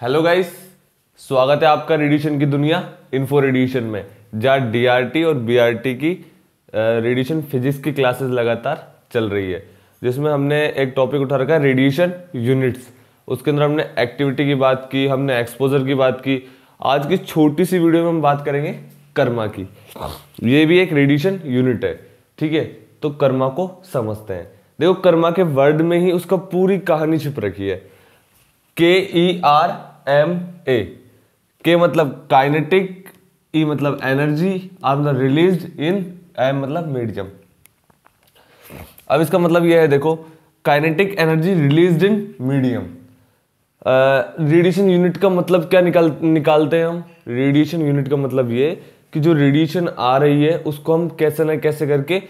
hello guys स्वागत है आपका रेडिएशन की दुनिया इन्फो रेडिएशन में जहाँ डी और बी की रेडिएशन फिजिक्स की क्लासेस लगातार चल रही है जिसमें हमने एक टॉपिक उठा रखा है रेडिएशन यूनिट्स उसके अंदर हमने एक्टिविटी की बात की हमने एक्सपोजर की बात की आज की छोटी सी वीडियो में हम बात करेंगे कर्मा की ये भी एक रेडिएशन यूनिट है ठीक है तो कर्मा को समझते हैं देखो कर्मा के वर्ड में ही उसका पूरी कहानी छिप रखी है के ई आर एम ए के मतलब काइनेटिक ई e मतलब एनर्जी आर मतलब रिलीज इन एम मतलब मीडियम अब इसका मतलब यह है देखो kinetic energy release in medium radiation unit का मतलब क्या निकाल निकालते हैं हम रेडिएशन यूनिट का मतलब ये कि जो रेडिएशन आ रही है उसको हम कैसे ना कैसे करके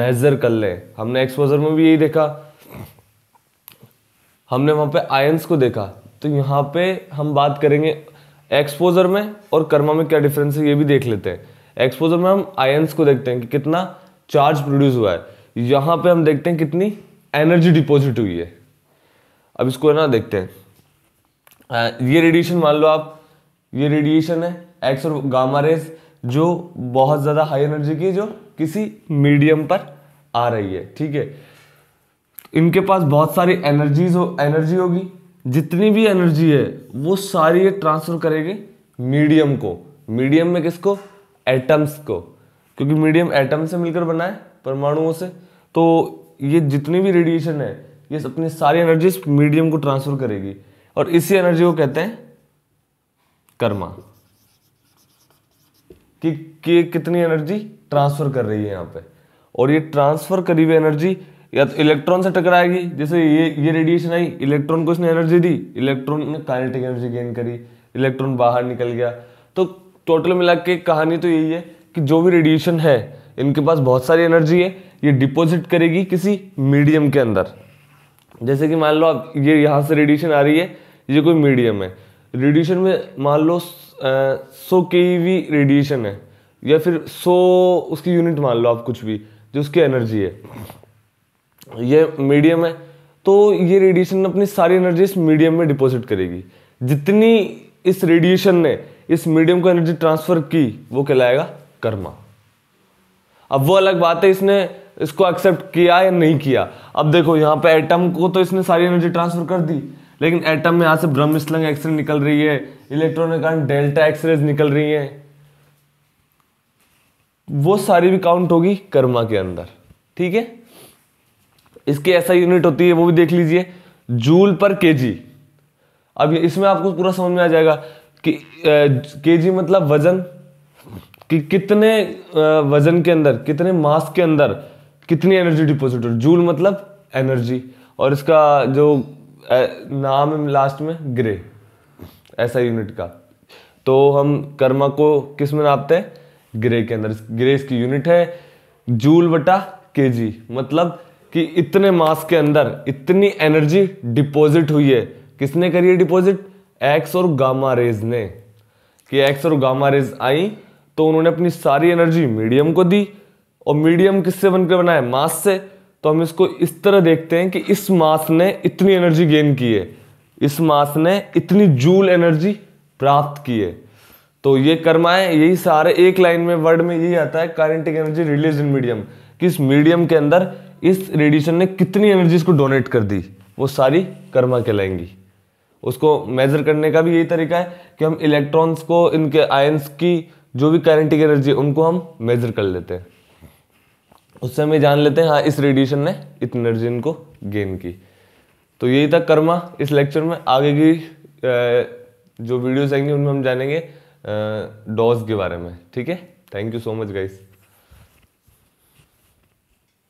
मेज़र कर लें हमने एक्सपोजर में भी यही देखा हमने वहाँ पे आयंस को देखा तो यहाँ पे हम बात करेंगे एक्सपोजर में और कर्मा में क्या डिफरेंस है ये भी देख लेते हैं एक्सपोजर में हम आयंस को देखते हैं कि कितना चार्ज प्रोड्यूस हुआ है यहाँ पे हम देखते हैं कितनी एनर्जी डिपॉजिट हुई है अब इसको ना देखते हैं ये रेडिएशन मान लो आप ये रेडिएशन है एक्स और गामा रेस जो बहुत ज़्यादा हाई एनर्जी की जो किसी मीडियम पर आ रही है ठीक है इनके पास बहुत सारी एनर्जीज हो एनर्जी होगी जितनी भी एनर्जी है वो सारी ये ट्रांसफर करेंगे मीडियम को मीडियम में किसको एटम्स को क्योंकि मीडियम एटम से मिलकर बना है परमाणुओं से तो ये जितनी भी रेडिएशन है ये अपनी सारी एनर्जी मीडियम को ट्रांसफर करेगी और इसी एनर्जी को कहते हैं कर्मा कि, कि कितनी एनर्जी ट्रांसफर कर रही है यहाँ पे और ये ट्रांसफर करी हुई एनर्जी या तो इलेक्ट्रॉन से टकराएगी जैसे ये ये रेडिएशन आई इलेक्ट्रॉन को इसने एनर्जी दी इलेक्ट्रॉन ने काइनेटिक एनर्जी गेन करी इलेक्ट्रॉन बाहर निकल गया तो टोटल मिला के कहानी तो यही है कि जो भी रेडिएशन है इनके पास बहुत सारी एनर्जी है ये डिपॉजिट करेगी किसी मीडियम के अंदर जैसे कि मान लो आप ये यहाँ से रेडिएशन आ रही है ये कोई मीडियम है रेडिएशन में मान लो सौ के वी रेडिएशन है या फिर सौ उसकी यूनिट मान लो आप कुछ भी जो उसकी एनर्जी है ये मीडियम है तो ये रेडिएशन अपनी सारी एनर्जी इस मीडियम में डिपॉजिट करेगी जितनी इस रेडिएशन ने इस मीडियम को एनर्जी ट्रांसफर की वो कहलाएगा कर्मा अब वो अलग बात है इसने इसको एक्सेप्ट किया या नहीं किया अब देखो यहाँ पे एटम को तो इसने सारी एनर्जी ट्रांसफर कर दी लेकिन एटम में यहाँ से ब्रह्म स्लंग एक्सरे निकल रही है इलेक्ट्रॉन के कारण डेल्टा एक्सरेज निकल रही है वो सारी भी काउंट होगी कर्मा के अंदर ठीक है इसके ऐसा यूनिट होती है वो भी देख लीजिए जूल पर के अब इसमें आपको पूरा समझ में आ जाएगा कि के मतलब वजन कि कितने वजन के अंदर कितने मास के अंदर कितनी एनर्जी डिपोजिट जूल मतलब एनर्जी और इसका जो नाम है लास्ट में ग्रे ऐसा यूनिट का तो हम कर्मा को किस में नापते हैं ग्रे के अंदर ग्रे इसकी यूनिट है जूल बटा केजी मतलब कि इतने मास के अंदर इतनी एनर्जी डिपॉजिट हुई है किसने करी है डिपॉजिट एक्स और गामा रेज ने कि एक्स और गामा रेज आई तो उन्होंने अपनी सारी एनर्जी मीडियम को दी और मीडियम किससे बनकर बनाए मास से तो हम इसको इस तरह देखते हैं कि इस मास ने इतनी एनर्जी गेन की है इस मास ने इतनी जूल एनर्जी प्राप्त की है तो ये कर्माए यही सारे एक लाइन में वर्ड में यही आता है kinetic energy release in medium कि इस मीडियम के अंदर इस रेडिएशन ने कितनी एनर्जी इसको डोनेट कर दी वो सारी कर्मा कहलाएंगी उसको मेज़र करने का भी यही तरीका है कि हम इलेक्ट्रॉन्स को इनके आयंस की जो भी काइनेटिक एनर्जी है उनको हम मेज़र कर लेते हैं उससे हमें जान लेते हैं हाँ इस रेडिएशन ने इतनी एनर्जी इनको गेन की तो यही था कर्मा इस लेक्चर में आगे की जो वीडियोस आएंगी उनमें हम जानेंगे डॉज के बारे में ठीक है thank you so much guys